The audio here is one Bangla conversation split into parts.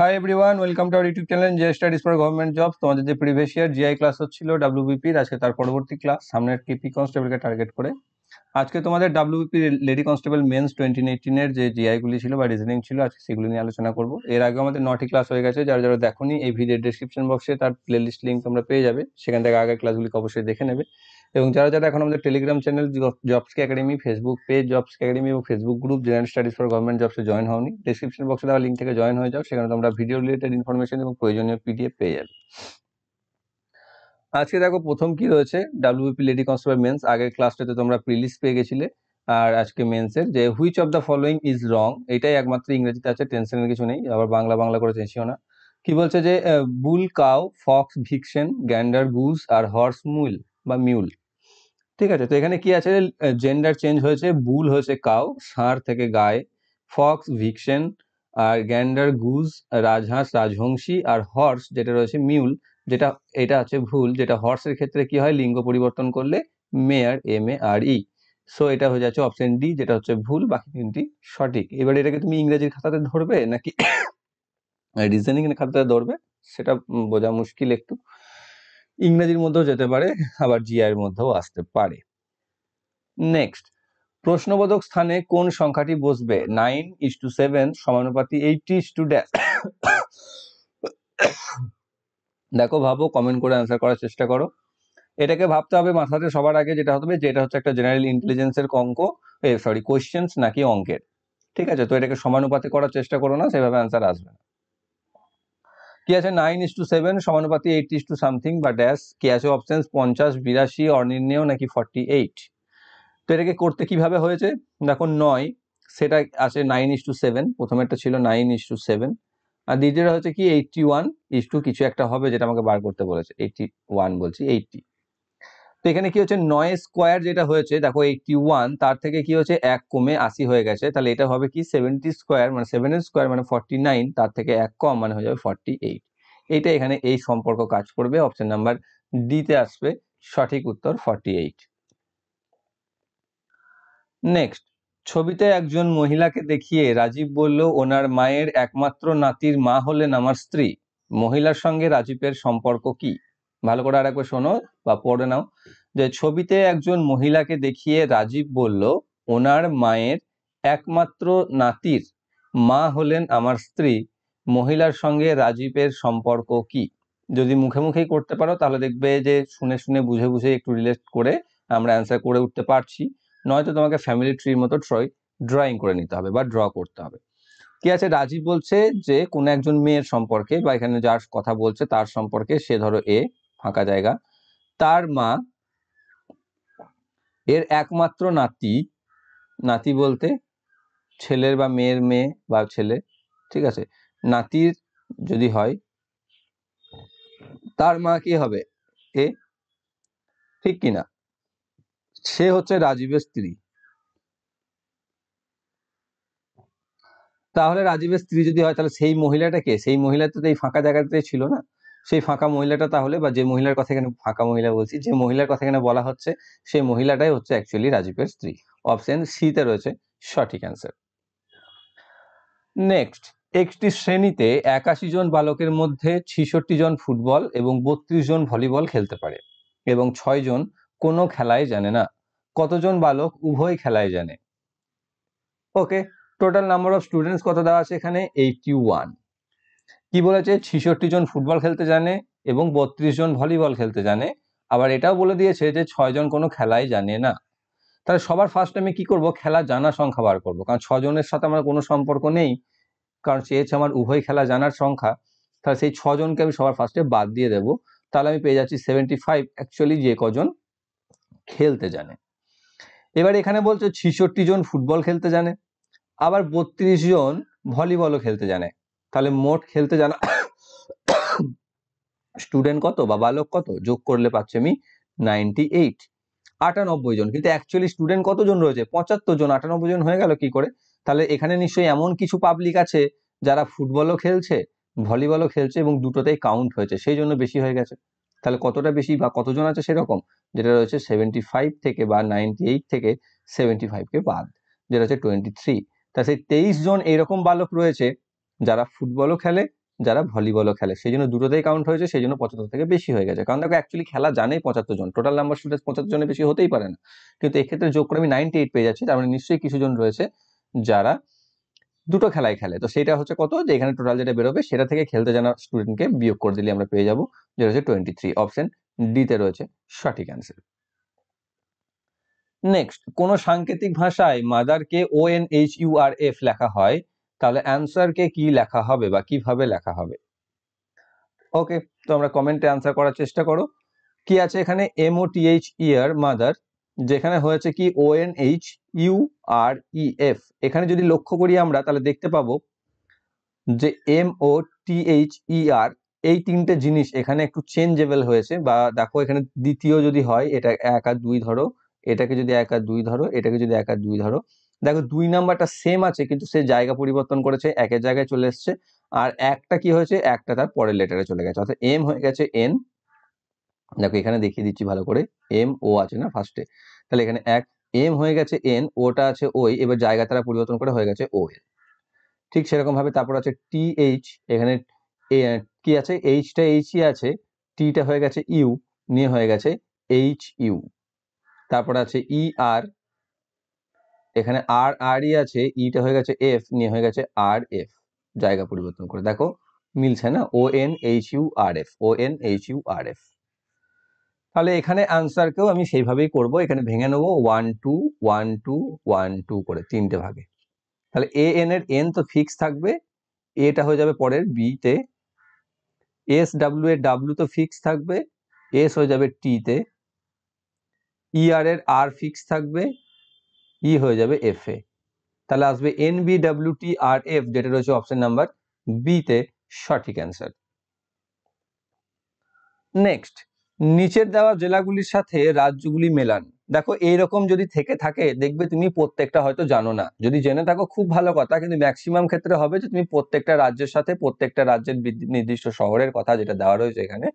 high everyone welcome to our YouTube channel J studies for government job তোমাদের যে প্রিভিয়াস ইয়ার জিআই ক্লাস হচ্ছিল ডাব্লিউবিপির আজকে তার পরবর্তী ক্লাস সামনের কেপি কনস্টেবলকে টার্গেট করে আজকে তোমাদের WBP lady constable mains twenty এইটিনের যে জিআইগুলি ছিল বা রিজনিং ছিল আজকে সেগুলি নিয়ে আলোচনা করব এর আগে আমাদের নটি ক্লাস হয়ে গেছে যারা যারা দেখোনি এই ভিডিও ডিসক্রিপশন বক্সে তার প্লে লিস্ট লিঙ্ক তোমরা পেয়ে যাবে সেখান থেকে আগের ক্লাসগুলিকে অবশ্যই দেখে নেবে এবং যারা যারা এখন আমাদের Telegram channel jobs academy Facebook page jobs academy এবং Facebook group general studies for government জবসে জয়েন হওনি ডিসক্রিপশন বক্সে দেওয়া লিঙ্ক থেকে জয়েন হয়ে যাও সেখানে তোমরা ভিডিও রিলেটেড ইনফরমেশন এবং প্রয়োজনীয় পিডিএফ পেয়ে যাবে আজকে দেখো প্রথম কি রয়েছে ডাব্লিউপি লেডি কনস্টেবল মেন্স আগের ক্লাসটাতে তোমরা প্রিলিস পেয়ে গেছিলে আর আজকে মেন্সের যে which of the following is wrong এটাই একমাত্র ইংরেজিতে আছে টেনশনের কিছু নেই আবার বাংলা বাংলা করে চেয়েছিও না কি বলছে যে bull cow fox vixen gander goose আর হর্স মুইল বা মিউল ঠিক আছে তো এখানে কি আছে জেন্ডার চেঞ্জ হয়েছে বুল হয়েছে কাউ ষাঁড় থেকে গায়ে ফক্স ভিকশন আর গ্যান্ডার গুজ রাজহাঁস রাজহংসী আর হর্স যেটা রয়েছে মিউল যেটা এটা আছে ভুল যেটা হর্সের ক্ষেত্রে কি হয় লিঙ্গ পরিবর্তন করলে মেয়ার M A R E so এটা হয়ে যাচ্ছে অপশন ডি যেটা হচ্ছে ভুল বাকি তিনটি সঠিক এবার এটাকে তুমি ইংরেজির খাতাতে ধরবে নাকি রিজনিং এর খাতাতে ধরবে সেটা বোঝা মুশকিল একটু ইংরেজির মধ্যেও যেতে পারে আবার জিআইয়ের মধ্যেও আসতে পারে নেক্সট প্রশ্নবোধক স্থানে কোন সংখ্যাটি বসবে নাইন ইস টু সেভেন সমানুপাতি এইট ইস টু ড্যাশ দেখো ভাবো কমেন্ট করে অ্যান্সার করার চেষ্টা করো এটাকে ভাবতে হবে মাথাতে সবার আগে যেটা হবে যে এটা হচ্ছে একটা জেনারেল ইন্টেলিজেন্সের অঙ্ক সরি কোয়েশ্চেন্স নাকি অঙ্কের ঠিক আছে তো এটাকে সমানুপাতে করার চেষ্টা করো না সেভাবে অ্যান্সার আসবে না কি আছে নাইন ইস টু সেভেন সমানুপাতি এইট ইস টু সামথিং বা ড্যাশ কি আছে অপশান পঞ্চাশ বিরাশি অনির্ণেয় নাকি ফর্টি এইট তো এটাকে করতে কিভাবে হয়েছে দেখো নয় সেটা আছে নাইন ইস টু সেভেন প্রথমেরটা ছিল নাইন ইস টু সেভেন আর দ্বিতীয়টা হচ্ছে কি এইটটি ওয়ান ইস টু কিছু একটা হবে যেটা আমাকে বার করতে বলেছে এইটটি ওয়ান বলছি এইটটি তো এখানে কি হচ্ছে নয় স্কোয়ার যেটা হয়েছে দেখো এইটি ওয়ান তার থেকে কি হচ্ছে এক কমে আশি হয়ে গেছে তাহলে এটা হবে কি সেভেন্টি স্কোয়ার মানে সেভেন স্কোয়ার মানে ফর্টি নাইন তার থেকে এক কম মানে হয়ে যাবে ফর্টি এইট এইটা এখানে এই সম্পর্ক কাজ করবে অপশন নাম্বার ডিতে আসবে সঠিক উত্তর ফর্টি এইট নেক্সট ছবিতে একজন মহিলাকে দেখিয়ে রাজীব বলল ওনার মায়ের একমাত্র নাতির মা হলেন আমার স্ত্রী মহিলার সঙ্গে রাজীবের সম্পর্ক কি ভালো করে আর একবার শোনো বা পড়ে নাও যে ছবিতে একজন মহিলাকে দেখিয়ে রাজীব বলল ওনার মায়ের একমাত্র নাতির মা হলেন আমার স্ত্রী মহিলার সঙ্গে রাজীবের সম্পর্ক কি যদি মুখে মুখেই করতে পারো তাহলে দেখবে যে শুনে শুনে বুঝে বুঝে একটু রিলেট করে আমরা অ্যান্সার করে উঠতে পারছি নয়তো তোমাকে ফ্যামিলি ট্রির মতো ট্রয় ড্রয়িং করে নিতে হবে বা ড্র করতে হবে কি আছে রাজীব বলছে যে কোন একজন মেয়ের সম্পর্কে বা এখানে যার কথা বলছে তার সম্পর্কে সে ধরো এ ফাঁকা জায়গা তার মা এর একমাত্র নাতি নাতি বলতে ছেলের বা মেয়ের মেয়ে বা ছেলে ঠিক আছে নাতির যদি হয় তার মা কি হবে এ ঠিক কিনা সে হচ্ছে রাজীবের স্ত্রী তাহলে রাজীবের স্ত্রী যদি হয় তাহলে সেই মহিলাটাকে সেই মহিলাটা তো এই ফাঁকা জায়গাতে ছিল না সেই ফাঁকা মহিলাটা তাহলে বা যে মহিলার কথা এখানে ফাঁকা মহিলা বলছি যে মহিলার কথা এখানে বলা হচ্ছে সেই মহিলাটাই হচ্ছে অ্যাকচুয়ালি রাজীবের স্ত্রী অপশন সিতে রয়েছে সঠিক অ্যান্সার নেক্সট একটি শ্রেণীতে একাশি জন বালকের মধ্যে ছিষট্টি জন ফুটবল এবং বত্রিশ জন ভলিবল খেলতে পারে এবং ছয় জন কোনো খেলায় জানে না কতজন বালক উভয় খেলায় জানে okay total number of students কত দেওয়া আছে এখানে এইটি ওয়ান কি বলেছে ছিষট্টি জন ফুটবল খেলতে জানে এবং বত্রিশ জন ভলিবল খেলতে জানে আবার এটাও বলে দিয়েছে যে ছয়জন কোনো খেলাই জানে না তাহলে সবার ফার্স্ট আমি কি করব খেলা জানার সংখ্যা বার করব কারণ ছজনের সাথে আমার কোনো সম্পর্ক নেই কারণ চেয়েছে আমার উভয় খেলা জানার সংখ্যা তাহলে সেই ছজনকে আমি সবার ফার্স্টে বাদ দিয়ে দেব তাহলে আমি পেয়ে যাচ্ছি সেভেন্টি ফাইভ অ্যাকচুয়ালি যে কজন খেলতে জানে এবার এখানে বলছে ছিষট্টি জন ফুটবল খেলতে জানে আবার বত্রিশ জন ভলিবলও খেলতে জানে তাহলে মোট খেলতে জানা স্টুডেন্ট কত বা বালক কত যোগ করলে পাচ্ছি আমি নাইনটি এইট আটানব্বই জন কিন্তু অ্যাকচুয়ালি স্টুডেন্ট কতজন রয়েছে পঁচাত্তর জন আটানব্বই জন হয়ে গেল কি করে তাহলে এখানে নিশ্চয়ই এমন কিছু পাবলিক আছে যারা ফুটবলও খেলছে ভলিবলও খেলছে এবং দুটোতেই কাউন্ট হয়েছে সেই জন্য বেশি হয়ে গেছে তাহলে কতটা বেশি বা কতজন আছে সেরকম যেটা রয়েছে সেভেন্টি ফাইভ থেকে বা নাইনটি এইট থেকে সেভেন্টি ফাইভকে বাদ যেটা হচ্ছে টোয়েন্টি থ্রি তা সেই তেইশ জন এরকম বালক রয়েছে যারা ফুটবলও খেলে যারা ভলিবলও খেলে সেই জন্য দুটোতেই কাউন্ট হয়েছে সেই জন্য পঁচাত্তর থেকে বেশি হয়ে গেছে কারণ দেখো অ্যাকচুয়ালি খেলা জানেই পঁচাত্তর জন টোটাল নাম্বার স্টুডেন্ট পঁচাত্তর জনের বেশি হতেই পারে না কিন্তু এক্ষেত্রে যোগ করে আমি নাইনটি এইট পেয়ে যাচ্ছি তার মানে নিশ্চয়ই কিছু জন রয়েছে যারা দুটো খেলায় খেলে তো সেটা হচ্ছে কত যে এখানে টোটাল যেটা বেরোবে সেটা থেকে খেলতে জানা স্টুডেন্টকে বিয়োগ করে দিলে আমরা পেয়ে যাবো যেটা হচ্ছে টোয়েন্টি থ্রি অপশন ডিতে রয়েছে সঠিক অ্যান্সার নেক্সট কোন সাংকেতিক ভাষায় মাদারকে O N H U R F লেখা হয় তাহলে অ্যান্সারকে কি লেখা হবে বা কিভাবে লেখা হবে ওকে তোমরা কমেন্টে অ্যান্সার করার চেষ্টা করো কি আছে এখানে এমও টিএইচ ইয়ার মাদার যেখানে হয়েছে কি O N H U R E F এখানে যদি লক্ষ্য করি আমরা তাহলে দেখতে পাবো যে এম ও টিএইচ ই আর এই তিনটে জিনিস এখানে একটু চেঞ্জেবল হয়েছে বা দেখো এখানে দ্বিতীয় যদি হয় এটা এক আর দুই ধরো এটাকে যদি এক আর দুই ধরো এটাকে যদি এক আর দুই ধরো দেখো দুই নাম্বারটা সেম আছে কিন্তু সে জায়গা পরিবর্তন করেছে একের জায়গায় চলে এসছে আর একটা কি হয়েছে একটা তার পরের লেটারে চলে গেছে অর্থাৎ এম হয়ে গেছে এন দেখো এখানে দেখিয়ে দিচ্ছি ভালো করে এম ও আছে না ফার্স্টে তাহলে এখানে এক এম হয়ে গেছে এন ওটা আছে ওই এবার জায়গা তারা পরিবর্তন করে হয়ে গেছে ও এল ঠিক সেরকমভাবে তারপর আছে টি এইচ এখানে কি আছে এইচটা এইচই আছে টিটা হয়ে গেছে ইউ নিয়ে হয়ে গেছে এইচ ইউ তারপর আছে ই e, আর এখানে আর আরই আছে ইটা e হয়ে গেছে এফ নিয়ে হয়ে গেছে আর এফ জায়গা পরিবর্তন করে দেখো মিলছে না O N H U R F O N H U R F তাহলে এখানে আনসারকেও আমি সেইভাবেই করব এখানে ভেঙে নেবো one two one two one two করে তিনটে ভাগে তাহলে এ এন এর এন তো ফিক্স থাকবে এটা হয়ে যাবে পরের বিতে এস ডাব্লিউ এর ডাব্লিউ তো ফিক্স থাকবে এস হয়ে যাবে টিতে ই e, আর এর আর ফিক্স থাকবে ই e হয়ে যাবে এফ এ তাহলে আসবে N B W T R F যেটা রয়েছে অপশন নাম্বার বিতে সঠিক অ্যান্সার নেক্সট নিচের দেওয়া জেলাগুলির সাথে রাজ্যগুলি মেলান দেখো এইরকম যদি থেকে থাকে দেখবে তুমি প্রত্যেকটা হয়তো জানো না যদি জেনে থাকো খুব ভালো কথা কিন্তু ম্যাক্সিমাম ক্ষেত্রে হবে যে তুমি প্রত্যেকটা রাজ্যের সাথে প্রত্যেকটা রাজ্যের নির্দিষ্ট শহরের কথা যেটা দেওয়া রয়েছে এখানে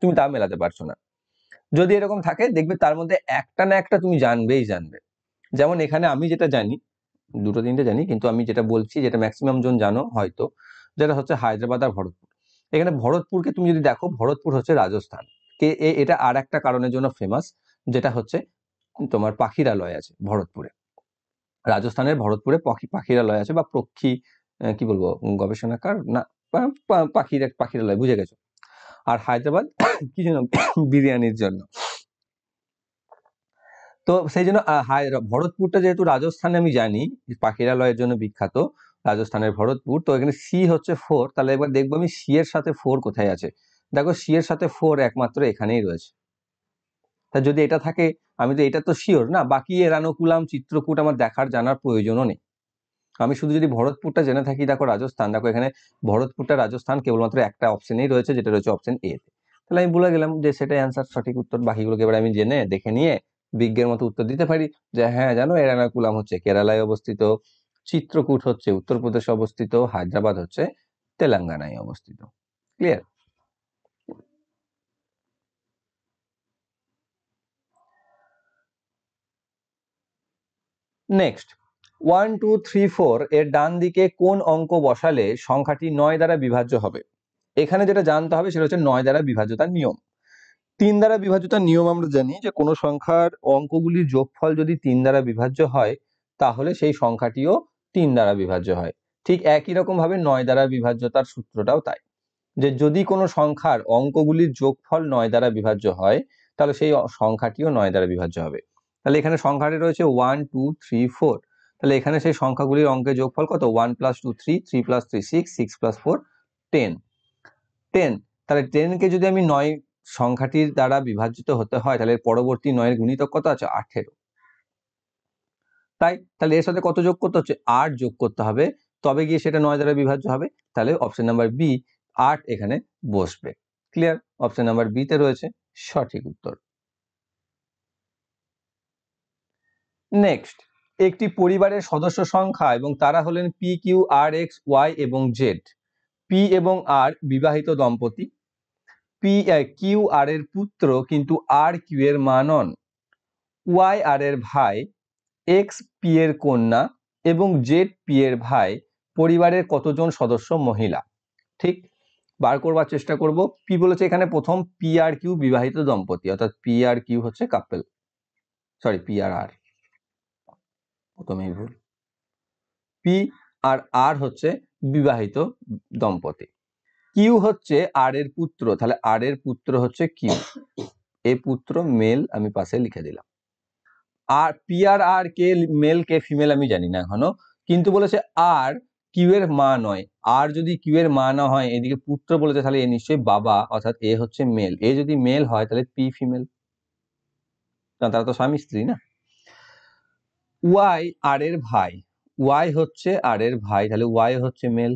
তুমি তা মেলাতে পারছো না যদি এরকম থাকে দেখবে তার মধ্যে একটা না একটা তুমি জানবেই জানবে যেমন এখানে আমি যেটা জানি দুটো তিনটে জানি কিন্তু আমি যেটা বলছি যেটা ম্যাক্সিমাম জন জানো হয়তো যেটা হচ্ছে হায়দ্রাবাদ আর ভরতপুর এখানে ভরতপুরকে তুমি যদি দেখো ভরতপুর হচ্ছে রাজস্থান কে এটা আর একটা কারণের জন্য ফেমাস যেটা হচ্ছে তোমার পাখিরালয় আছে ভরতপুরে রাজস্থানের ভরতপুরে পাখি পাখিরালয় আছে বা পক্ষী কি বলবো গবেষণাকার না পাখির পাখিরালয় বুঝে গেছো আর হায়দ্রাবাদ কি জন্য বিরিয়ানির জন্য তো সেই জন্য ভরতপুরটা যেহেতু রাজস্থানে আমি জানি পাখিরালয়ের জন্য বিখ্যাত রাজস্থানের ভরতপুর তো এখানে সি হচ্ছে ফোর তাহলে এবার দেখবো আমি সি এর সাথে ফোর কোথায় আছে দেখো সি এর সাথে ফোর একমাত্র এখানেই রয়েছে তা যদি এটা থাকে আমি তো এটা তো শিওর না বাকি এরানকুলাম চিত্রকূট আমার দেখার জানার প্রয়োজনও নেই আমি শুধু যদি ভরতপুরটা জেনে থাকি দেখো রাজস্থান দেখো এখানে ভরতপুরটা রাজস্থান কেবলমাত্র একটা অপশনেই রয়েছে যেটা রয়েছে অপশন এ তাহলে আমি বলে গেলাম যে সেটাই অ্যান্সার সঠিক উত্তর বাকিগুলোকে এবার আমি জেনে দেখে নিয়ে বিজ্ঞের মতো উত্তর দিতে পারি যে হ্যাঁ জানো এরানাকুলাম হচ্ছে কেরালায় অবস্থিত চিত্রকূট হচ্ছে উত্তরপ্রদেশ অবস্থিত হায়দ্রাবাদ হচ্ছে তেলেঙ্গানায় অবস্থিত clear next one two three four এর ডান দিকে কোন অঙ্ক বসালে সংখ্যাটি নয় দ্বারা বিভাজ্য হবে এখানে যেটা জানতে হবে সেটা হচ্ছে নয় দ্বারা বিভাজ্যতার নিয়ম তিন দ্বারা বিভাজ্যতার নিয়ম আমরা জানি যে কোনো সংখ্যার অঙ্কগুলির যোগফল যদি তিন দ্বারা বিভাজ্য হয় তাহলে সেই সংখ্যাটিও তিন দ্বারা বিভাজ্য হয় ঠিক একই রকমভাবে নয় দ্বারা বিভাজ্যতার সূত্রটাও তাই যে যদি কোনো সংখ্যার অঙ্কগুলির যোগফল নয় দ্বারা বিভাজ্য হয় তাহলে সেই সংখ্যাটিও নয় দ্বারা বিভাজ্য হবে তাহলে এখানে সংখ্যাটি রয়েছে ওয়ান টু থ্রি ফোর তাহলে এখানে সেই সংখ্যাগুলির অঙ্কের যোগফল কত one plus two three three plus three six six plus four ten ten তাহলে টেনকে যদি আমি নয় সংখ্যাটির দ্বারা বিভাজিত হতে হয় তাহলে পরবর্তী নয়ের গুণিতক কত আছে আঠেরো তাই তাহলে এর সাথে কত যোগ করতে হচ্ছে আট যোগ করতে হবে তবে গিয়ে সেটা নয় দ্বারা বিভাজ্য হবে তাহলে অপশন নাম্বার বি আট এখানে বসবে ক্লিয়ার অপশন নাম্বার বিতে রয়েছে সঠিক উত্তর নেক্সট একটি পরিবারের সদস্য সংখ্যা এবং তারা হলেন P Q R X Y এবং জেড পি এবং আর বিবাহিত দম্পতি পি কিউ আর এর পুত্র কিন্তু আর কিউ এর মা নন ওয়াই আর এর ভাই এক্স পি এর কন্যা এবং জেড পি এর ভাই পরিবারের কতজন সদস্য মহিলা ঠিক বার করবার চেষ্টা করব পি বলেছে এখানে প্রথম পি আর কিউ বিবাহিত দম্পতি অর্থাৎ পি আর কিউ হচ্ছে কাপেল সরি পি আর আর প্রথমেই ভুল পি আর আর হচ্ছে বিবাহিত দম্পতি কিউ হচ্ছে আর এর পুত্র তাহলে আর এর পুত্র হচ্ছে কিউ এ পুত্র মেল আমি পাশে লিখে দিলাম আর পি আর আর কে মেল কে ফিমেল আমি জানি না এখনো কিন্তু বলেছে আর কিউ এর মা নয় আর যদি কিউ এর মা না হয় এদিকে পুত্র বলেছে তাহলে এ নিশ্চয়ই বাবা অর্থাৎ এ হচ্ছে মেল এ যদি মেল হয় তাহলে পি ফিমেল তারা তো স্বামী স্ত্রী না ওয়াই আর এর ভাই ওয়াই হচ্ছে আর এর ভাই তাহলে ওয়াই হচ্ছে মেল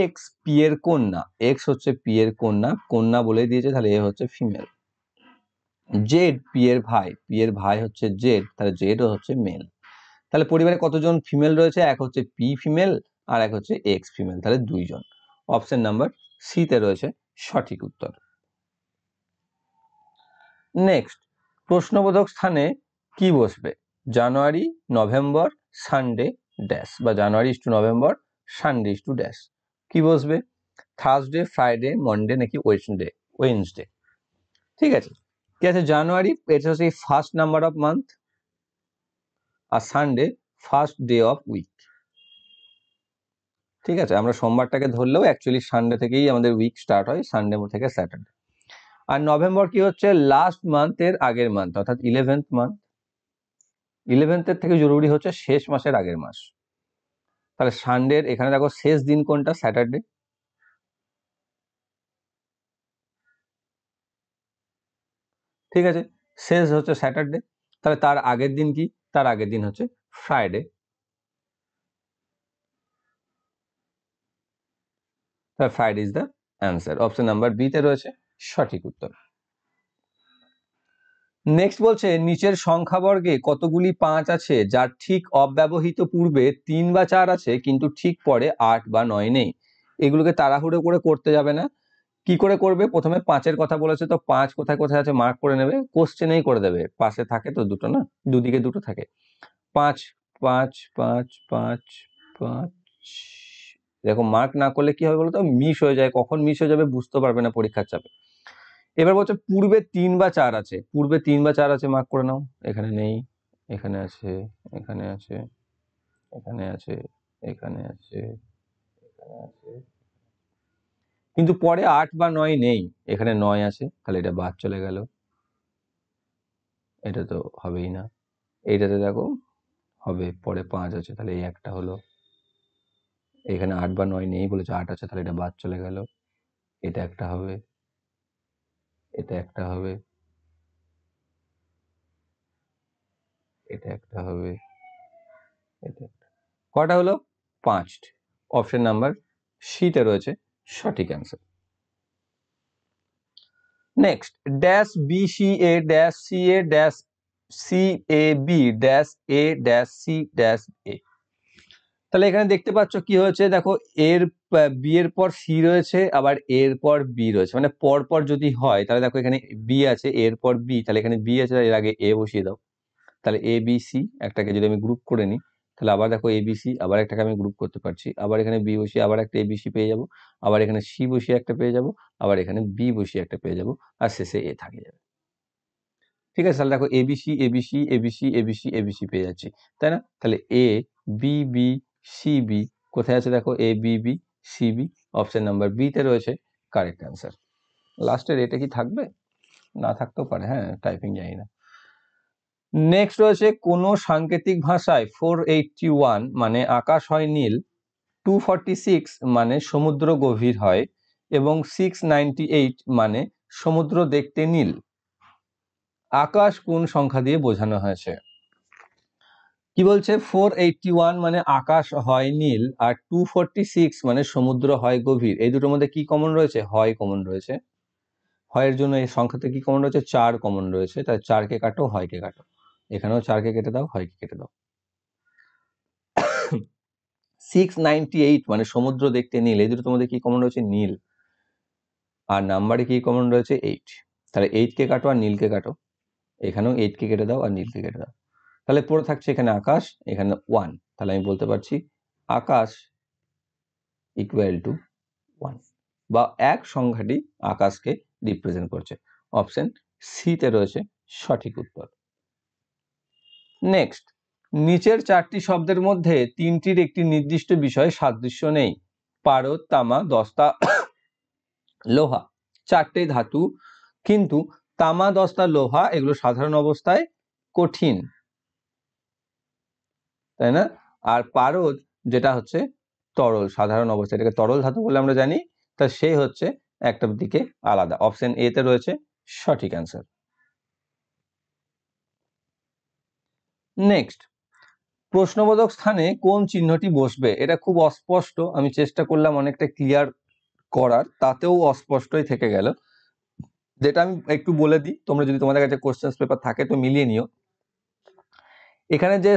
এক্স পি এর কন্যা এক্স হচ্ছে পি এর কন্যা কন্যা বলে দিয়েছে তাহলে এ হচ্ছে ফিমেল জেড পি এর ভাই পি এর ভাই হচ্ছে জেড তাহলে জেড হচ্ছে মেল তাহলে পরিবারে কতজন ফিমেল রয়েছে এক হচ্ছে পি ফিমেল আর এক হচ্ছে এক্স ফিমেল তাহলে দুইজন অপশন নাম্বার সিতে রয়েছে সঠিক উত্তর নেক্সট প্রশ্নবোধক স্থানে কি বসবে জানুয়ারি নভেম্বর সানডে ড্যাশ বা January to November Sunday to dash কি বসবে থার্সডে ফ্রাইডে মন্ডে নাকি ওয়েডনেসডে ওয়েডনেসডে ঠিক আছে কি আছে জানুয়ারি এটা হচ্ছে ফার্স্ট নাম্বার অফ মান্থ আর Sunday first day of week ঠিক আছে আমরা সোমবারটাকে ধরলেও অ্যাকচুয়ালি সানডে থেকেই আমাদের উইক স্টার্ট হয় সানডে থেকে স্যাটারডে আর নভেম্বর কি হচ্ছে লাস্ট মান্থের আগের মান্থ অর্থাৎ ইলেভেন্থ মান্থ ইলেভেন্থের থেকে জরুরি হচ্ছে শেষ মাসের আগের মাস তাহলে সানডের এখানে দেখো শেষ দিন কোনটা স্যাটারডে ঠিক আছে শেষ হচ্ছে স্যাটারডে তাহলে তার আগের দিন কি তার আগের দিন হচ্ছে Friday Friday is the answer option number বিতে রয়েছে সঠিক উত্তর নেক্সট বলছে নিচের সংখ্যাবর্গে কতগুলি পাঁচ আছে যার ঠিক অব্যবহিত পূর্বে তিন বা চার আছে কিন্তু ঠিক পরে আট বা নয় নেই এগুলোকে তাড়াহুড়ো করে করতে যাবে না কি করে করবে প্রথমে পাঁচের কথা বলেছে তো পাঁচ কোথায় কোথায় আছে মার্ক করে নেবে কোশ্চেনেই করে দেবে পাশে থাকে তো দুটো না দুদিকে দুটো থাকে পাঁচ পাঁচ পাঁচ পাঁচ পাঁচ দেখো মার্ক না করলে কি হবে বলো তো মিস হয়ে যায় কখন মিস হয়ে যাবে বুঝতে পারবে না পরীক্ষার চাপে এবার বলছে পূর্বে তিন বা চার আছে পূর্বে তিন বা চার আছে মার্ক করে নাও এখানে নেই এখানে আছে এখানে আছে এখানে আছে এখানে আছে এখানে আছে কিন্তু পরে আট বা নয় নেই এখানে নয় আছে তাহলে এটা বাদ চলে গেল এটা তো হবেই না এইটাতে দেখো হবে পরে পাঁচ আছে তাহলে এই একটা হলো এখানে আট বা নয় নেই বলেছে আট আছে তাহলে এটা বাদ চলে গেল এটা একটা হবে এটা একটা হবে এটা একটা হবে কটা হলো পাঁচটি অপশন নাম্বার সিতে রয়েছে সঠিক answer next dash B C A dash C A dash C A B dash A dash C dash A তাহলে এখানে দেখতে পাচ্ছ কি হয়েছে দেখো এর বি এর পর সি রয়েছে আবার এর পর বি রয়েছে মানে পর পর যদি হয় তাহলে দেখো এখানে বি আছে এর পর বি তাহলে এখানে বি আছে এর আগে এ বসিয়ে দাও তাহলে এ বি সি একটাকে যদি আমি গ্রুপ করে নিই তাহলে আবার দেখো এবিসি আবার একটাকে আমি গ্রুপ করতে পারছি আবার এখানে বি বসিয়ে আবার একটা এবিসি পেয়ে যাবো আবার এখানে সি বসিয়ে একটা পেয়ে যাবো আবার এখানে বি বসিয়ে একটা পেয়ে যাবো আর শেষে এ থাকে যাবে ঠিক আছে তাহলে দেখো A A A B B C C B C A B C পেয়ে যাচ্ছি তাই না তাহলে এ বি বি সিবি কোথায় আছে দেখো এ বিবি সিবি অপশন নাম্বার বিতে রয়েছে কারেক্ট অ্যান্সার লাস্টের এটা কি থাকবে না থাকতেও পারে হ্যাঁ টাইপিং জানি না নেক্সট রয়েছে কোন সাংকেতিক ভাষায় ফোর এইটটি ওয়ান মানে আকাশ হয় নীল টু ফর্টি সিক্স মানে সমুদ্র গভীর হয় এবং সিক্স নাইনটি এইট মানে সমুদ্র দেখতে নীল আকাশ কোন সংখ্যা দিয়ে বোঝানো হয়েছে কি বলছে ফোর এইটটি ওয়ান মানে আকাশ হয় নীল আর টু সিক্স মানে সমুদ্র হয় গভীর এই দুটোর মধ্যে কি কমন রয়েছে হয় কমন রয়েছে হয়ের জন্য এই সংখ্যাতে কি কমন রয়েছে চার কমন রয়েছে তাই চারকে কাটো হয়কে কাটো এখানেও চারকে কেটে দাও হয়কে কেটে দাও সিক্স এইট মানে সমুদ্র দেখতে নীল এই দুটোর মধ্যে কি কমন রয়েছে নীল আর নাম্বারে কি কমন রয়েছে এইট তাহলে এইট কে কাটো আর নীলকে কাটো এখানেও এইটকে কেটে দাও আর নীলকে কেটে দাও তাহলে পড়ে থাকছে এখানে আকাশ এখানে ওয়ান তাহলে আমি বলতে পারছি আকাশ ইকুয়াল টু ওয়ান বা এক সংখ্যাটি আকাশকে রিপ্রেজেন্ট করছে অপশন সিতে রয়েছে সঠিক উত্তর নেক্সট নিচের চারটি শব্দের মধ্যে তিনটির একটি নির্দিষ্ট বিষয়ে সাদৃশ্য নেই পারদ তামা দস্তা লোহা চারটে ধাতু কিন্তু তামা দস্তা লোহা এগুলো সাধারণ অবস্থায় কঠিন তাই না আর পারদ যেটা হচ্ছে তরল সাধারণ অবস্থা এটাকে তরল ধাতু বলে আমরা জানি তা সেই হচ্ছে একটা দিকে আলাদা অপশন এ তে রয়েছে সঠিক অ্যান্সার নেক্সট প্রশ্নবোধক স্থানে কোন চিহ্নটি বসবে এটা খুব অস্পষ্ট আমি চেষ্টা করলাম অনেকটা ক্লিয়ার করার তাতেও অস্পষ্টই থেকে গেল যেটা আমি একটু বলে দিই তোমরা যদি তোমাদের কাছে কোশ্চেন্স পেপার থাকে তো মিলিয়ে নিও এখানে যে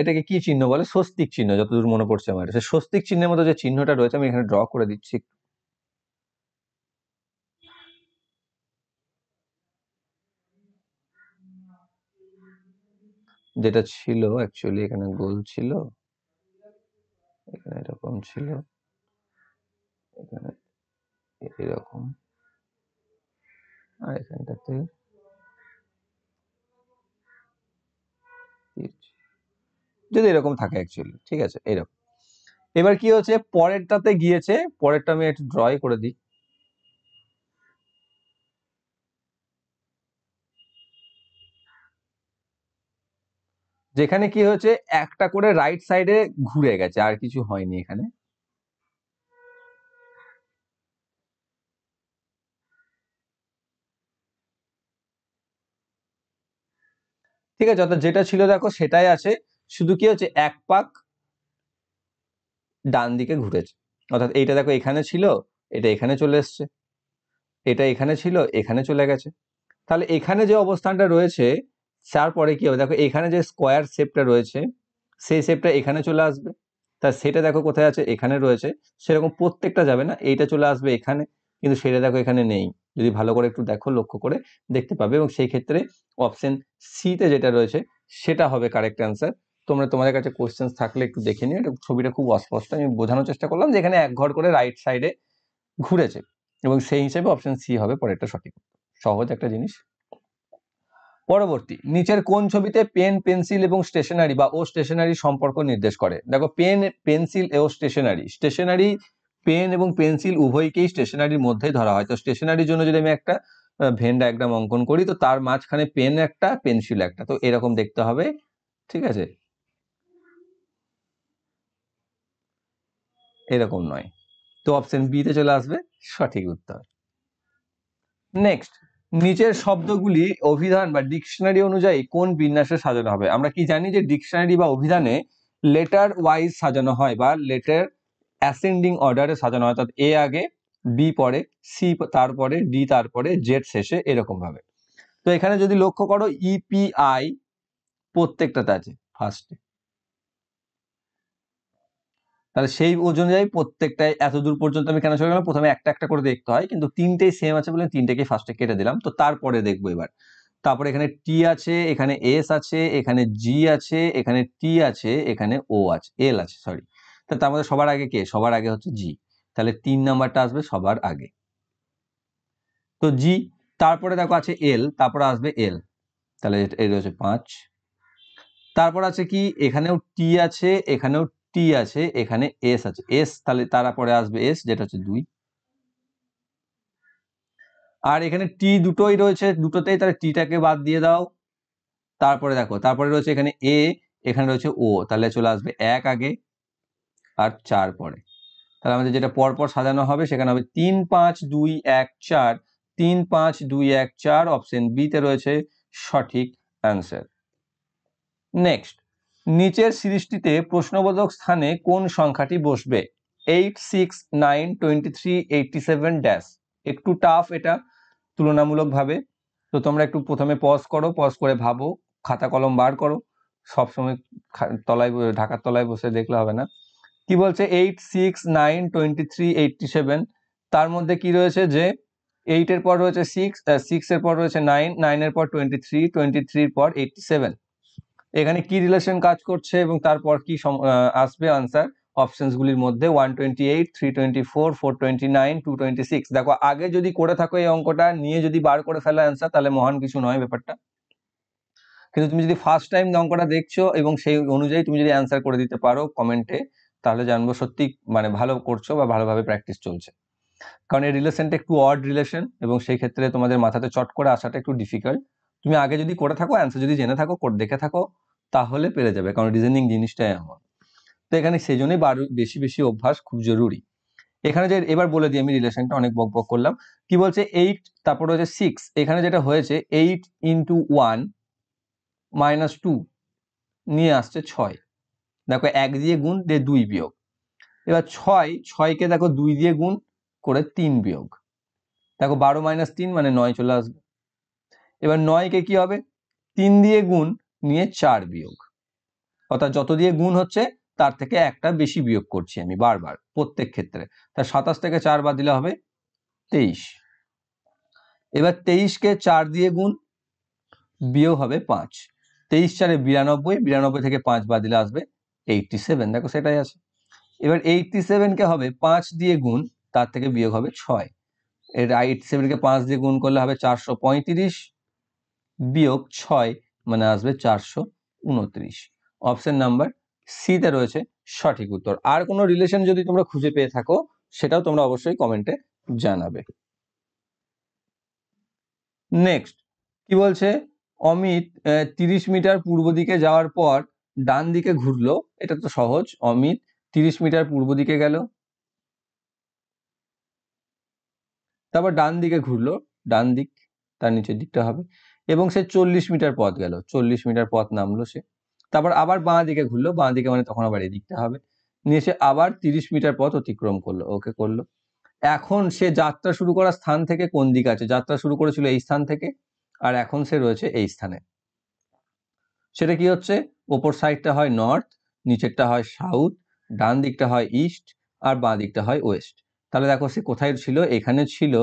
এটাকে কি চিহ্ন বলে স্বস্তিক চিহ্ন যতদূর মনে পড়ছে আমার সে স্বস্তিক চিহ্নের মতো যে চিহ্নটা রয়েছে আমি এখানে ড্র করে দিচ্ছি যেটা ছিল অ্যাকচুয়ালি এখানে গোল ছিল এখানে এরকম ছিল এখানে এরকম আর এখানটাতে যদি এরকম থাকে অ্যাকচুয়ালি ঠিক আছে এরকম এবার কি হচ্ছে পরেরটাতে গিয়েছে পরেরটা আমি একটু ড্রয় করে দিই যেখানে কি হয়েছে একটা করে রাইট সাইডে ঘুরে গেছে আর কিছু হয়নি এখানে ঠিক আছে অর্থাৎ যেটা ছিল দেখো সেটাই আছে শুধু কি হচ্ছে এক পাক ডান দিকে ঘুরেছে অর্থাৎ এইটা দেখো এখানে ছিল এটা এখানে চলে এসছে এটা এখানে ছিল এখানে চলে গেছে তাহলে এখানে যে অবস্থানটা রয়েছে তারপরে কি হবে দেখো এখানে যে স্কোয়ার শেপটা রয়েছে সেই শেপটা এখানে চলে আসবে তা সেটা দেখো কোথায় আছে এখানে রয়েছে সেরকম প্রত্যেকটা যাবে না এইটা চলে আসবে এখানে কিন্তু সেটা দেখো এখানে নেই যদি ভালো করে একটু দেখো লক্ষ্য করে দেখতে পাবে এবং সেই ক্ষেত্রে অপশন সিতে যেটা রয়েছে সেটা হবে কারেক্ট অ্যান্সার তোমরা তোমাদের কাছে কোয়েশ্চেন থাকলে একটু দেখে নিও এটা ছবিটা খুব অস্পষ্ট আমি বোঝানোর চেষ্টা করলাম যে এখানে এক ঘর করে রাইট সাইডে ঘুরেছে এবং সেই হিসেবে অপশন সি হবে পরেরটা সঠিক সহজ একটা জিনিস পরবর্তী নিচের কোন ছবিতে পেন পেন্সিল এবং স্টেশনারি বা ও স্টেশনারি সম্পর্ক নির্দেশ করে দেখো পেন পেন্সিল ও স্টেশনারি স্টেশনারি পেন এবং পেন্সিল উভয়কেই স্টেশনারির মধ্যেই ধরা হয় তো স্টেশনারির জন্য যদি আমি একটা ভেন ডায়াগ্রাম অঙ্কন করি তো তার মাঝখানে পেন একটা পেন্সিল একটা তো এরকম দেখতে হবে ঠিক আছে এরকম নয় তো অপশন বিতে চলে আসবে সঠিক উত্তর নেক্সট নিচের শব্দগুলি অভিধান বা ডিকশনারি অনুযায়ী কোন বিন্যাসে সাজানো হবে আমরা কি জানি যে ডিকশনারি বা অভিধানে লেটার ওয়াইজ সাজানো হয় বা লেটার অ্যাসেন্ডিং অর্ডারে সাজানো হয় অর্থাৎ এ আগে বি পরে সি তারপরে ডি তারপরে জেড শেষে এরকমভাবে তো এখানে যদি লক্ষ্য করো ইপিআই e প্রত্যেকটাতে আছে ফার্স্টে তাহলে সেই অনুযায়ী প্রত্যেকটাই এত দূর পর্যন্ত আমি কেন চলে গেলাম প্রথমে একটা একটা করে দেখতে হয় কিন্তু তিনটেই সেম আছে বলে তিনটেকে ফার্স্টে কেটে দিলাম তো তারপরে দেখবো এবার তারপরে এখানে টি আছে এখানে এস আছে এখানে জি আছে এখানে টি আছে এখানে ও আছে এল আছে সরি তা তার মধ্যে সবার আগে কে সবার আগে হচ্ছে জি তাহলে তিন নাম্বারটা আসবে সবার আগে তো জি তারপরে দেখো আছে এল তারপরে আসবে এল তাহলে এটা হচ্ছে পাঁচ তারপর আছে কি এখানেও টি আছে এখানেও টি আছে এখানে এস আছে এস তাহলে তারা পরে আসবে এস যেটা হচ্ছে দুই আর এখানে টি দুটোই রয়েছে দুটোতেই তাহলে টিটাকে বাদ দিয়ে দাও তারপরে দেখো তারপরে রয়েছে এখানে এ এখানে রয়েছে ও তাহলে চলে আসবে এক আগে আর চার পরে তাহলে আমাদের যেটা পরপর সাজানো হবে সেখানে হবে তিন পাঁচ দুই এক চার তিন পাঁচ দুই এক চার অপশন বিতে রয়েছে সঠিক অ্যান্সার নেক্সট নিচের সিরিজটিতে প্রশ্নবোধক স্থানে কোন সংখ্যাটি বসবে eight six nine twenty three eighty seven dash একটু টাফ এটা তুলনামূলকভাবে তো তোমরা একটু প্রথমে পজ করো পজ করে ভাবো খাতা কলম বার করো সবসময় তলায় ঢাকার তলায় বসে দেখলে হবে না কি বলছে eight six nine twenty three eighty seven তার মধ্যে কি রয়েছে যে এইটের পর রয়েছে সিক্স সিক্সের পর রয়েছে নাইন নাইনের পর টোয়েন্টি থ্রি টোয়েন্টি থ্রির পর এইটটি সেভেন এখানে কি রিলেশন কাজ করছে এবং তারপর কি আসবে আনসার অপশনসগুলির মধ্যে one twenty eight three twenty four four twenty nine two twenty six দেখো আগে যদি করে থাকো এই অঙ্কটা নিয়ে যদি বার করে ফেলা অ্যান্সার তাহলে মহান কিছু নয় ব্যাপারটা কিন্তু তুমি যদি ফার্স্ট টাইম অঙ্কটা দেখছো এবং সেই অনুযায়ী তুমি যদি অ্যান্সার করে দিতে পারো কমেন্টে তাহলে জানবো সত্যি মানে ভালো করছো বা ভালোভাবে প্র্যাকটিস চলছে কারণ এই রিলেশনটা একটু অড রিলেশন এবং সেই ক্ষেত্রে তোমাদের মাথাতে চট করে আসাটা একটু ডিফিকাল্ট তুমি আগে যদি করে থাকো অ্যান্সার যদি জেনে থাকো কোড দেখে থাকো তাহলে পেরে যাবে কারণ রিজনিং জিনিসটাই এমন তো এখানে সেই জন্যই বেশি বেশি অভ্যাস খুব জরুরি এখানে যে এবার বলে দিই আমি রিলেশনটা অনেক বক বক করলাম কি বলছে এইট তারপর হচ্ছে সিক্স এখানে যেটা হয়েছে eight into one minus two নিয়ে আসছে ছয় দেখো এক দিয়ে গুণ দে দুই বিয়োগ এবার ছয় ছয়কে দেখো দুই দিয়ে গুণ করে তিন বিয়োগ দেখো বারো মাইনাস তিন মানে নয় চলে আসবে এবার নয়কে কি হবে তিন দিয়ে গুণ নিয়ে চার বিয়োগ অর্থাৎ যত দিয়ে গুণ হচ্ছে তার থেকে একটা বেশি বিয়োগ করছি আমি বারবার প্রত্যেক ক্ষেত্রে তা সাতাশ থেকে চার বাদ দিলে হবে তেইশ এবার তেইশকে চার দিয়ে গুণ বিয়োগ হবে পাঁচ তেইশ চারে বিরানব্বই বিরানব্বই থেকে পাঁচ বাদ দিলে আসবে এইটটি সেভেন দেখো সেটাই আছে এবার এইটটি সেভেনকে হবে পাঁচ দিয়ে গুণ তার থেকে বিয়োগ হবে ছয় এর এইটটি সেভেনকে পাঁচ দিয়ে গুণ করলে হবে চারশো পঁয়ত্রিশ বিয়োগ ছয় মানে আসবে চারশো উনত্রিশ অপশন নাম্বার সিতে রয়েছে সঠিক উত্তর আর কোনো রিলেশন যদি তোমরা খুঁজে পেয়ে থাকো সেটাও তোমরা অবশ্যই কমেন্টে জানাবে নেক্সট কি বলছে অমিত তিরিশ মিটার পূর্ব দিকে যাওয়ার পর ডান দিকে ঘুরলো এটা তো সহজ অমিত তিরিশ মিটার পূর্ব দিকে গেল তারপর ডান দিকে ঘুরলো ডান দিক তার নিচের দিকটা হবে এবং সে চল্লিশ মিটার পথ গেল চল্লিশ মিটার পথ নামলো সে তারপর আবার বাঁ দিকে ঘুরলো বাঁ দিকে মানে তখন আবার এদিকতে হবে নিয়ে সে আবার তিরিশ মিটার পথ অতিক্রম করলো ওকে করলো এখন সে যাত্রা শুরু করার স্থান থেকে কোন দিকে আছে যাত্রা শুরু করেছিল এই স্থান থেকে আর এখন সে রয়েছে এই স্থানে সেটা কি হচ্ছে ওপর সাইডটা হয় নর্থ নিচেরটা হয় সাউথ ডান দিকটা হয় ইস্ট আর বাঁ দিকটা হয় ওয়েস্ট তাহলে দেখো সে কোথায় ছিল এখানে ছিল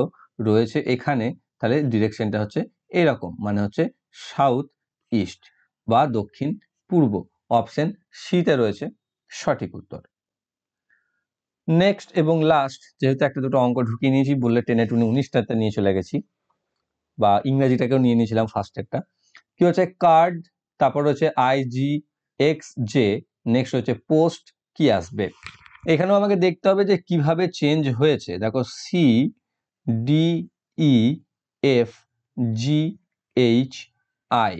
রয়েছে এখানে তাহলে ডিরেকশনটা হচ্ছে এরকম মানে হচ্ছে সাউথ ইস্ট বা দক্ষিণ পূর্ব অপশন সিতে রয়েছে সঠিক উত্তর নেক্সট এবং লাস্ট যেহেতু একটা দুটো অঙ্ক ঢুকিয়ে নিয়েছি বললে টেনে টুনে উনিশটাতে নিয়ে চলে গেছি বা ইংরাজিটাকেও নিয়ে নিয়েছিলাম ফার্স্ট একটা কি হচ্ছে কার্ড তারপর হচ্ছে I G X J next হচ্ছে পোস্ট কি আসবে এখানেও আমাকে দেখতে হবে যে কিভাবে চেঞ্জ হয়েছে দেখো C D E F G H I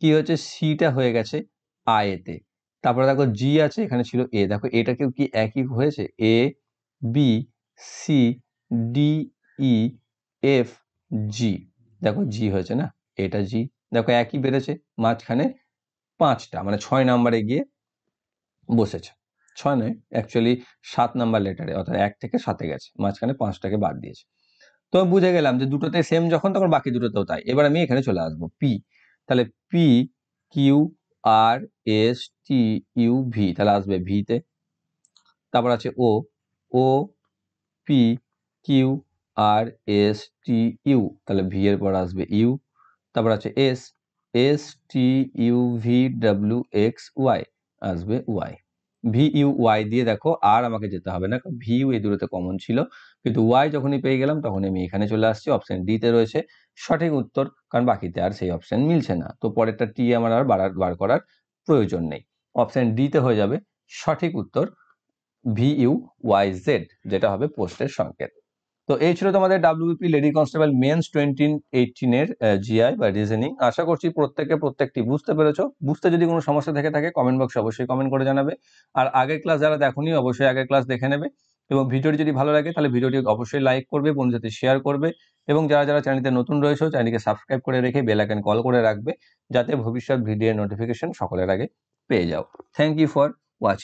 কি হচ্ছে সিটা হয়ে গেছে আয়েতে তারপরে দেখো জি আছে এখানে ছিল এ দেখো এটাকেও কি একই হয়েছে A B C D E F G দেখো জি হয়েছে না এটা জি দেখো একই বেড়েছে মাঝখানে পাঁচটা মানে ছয় নাম্বারে গিয়ে বসেছে ছয় নয় অ্যাকচুয়ালি সাত নাম্বার লেটারে অর্থাৎ এক থেকে সাতে গেছে মাঝখানে পাঁচটাকে বাদ দিয়েছে তো আমি বুঝে গেলাম যে দুটোতে সেম যখন তখন বাকি দুটোতেও তাই এবার আমি এখানে চলে আসবো পি তাহলে P Q R S T U V তাহলে আসবে ভিতে তারপর আছে O O P Q R S T U তাহলে ভি এর পর আসবে ইউ তারপর আছে S S T U V W X Y আসবে ওয়াই ভি ইউ ওয়াই দিয়ে দেখো আর আমাকে যেতে হবে না ভি ইউ এই দূরত্বে কমন ছিল কিন্তু ওয়াই যখনই পেয়ে গেলাম তখন আমি এখানে চলে আসছি অপশন ডিতে রয়েছে সঠিক উত্তর কারণ বাকিতে আর সেই অপশন মিলছে না তো পরেরটা টি আমার আর বাড়ার বার করার প্রয়োজন নেই অপশন ডিতে হয়ে যাবে সঠিক উত্তর ভিউ ওয়াই জেড যেটা হবে পোস্টের সংকেত তো এই ছিল তোমাদের WP lady constable mains twenty এইটিনের জিআই বা রিজেনিং আশা করছি প্রত্যেকে প্রত্যেকটি বুঝতে পেরেছ বুঝতে যদি কোনো সমস্যা থেকে থাকে কমেন্ট বক্সে অবশ্যই কমেন্ট করে জানাবে আর আগের ক্লাস যারা দেখনি অবশ্যই আগের ক্লাস দেখে নেবে এবং ভিডিওটি যদি ভালো লাগে তাহলে ভিডিওটি অবশ্যই লাইক করবে বন্ধুদের শেয়ার করবে এবং যারা যারা চ্যানেলতে নতুন রয়েছে চ্যানেলকে সাবস্ক্রাইব করে রেখে বেল আইকন কল করে রাখবে যাতে ভবিষ্যৎ ভিডিওর নোটিফিকেশন সকলের আগে পেয়ে যাও থ্যাংক ইউ ফর ওয়াচিং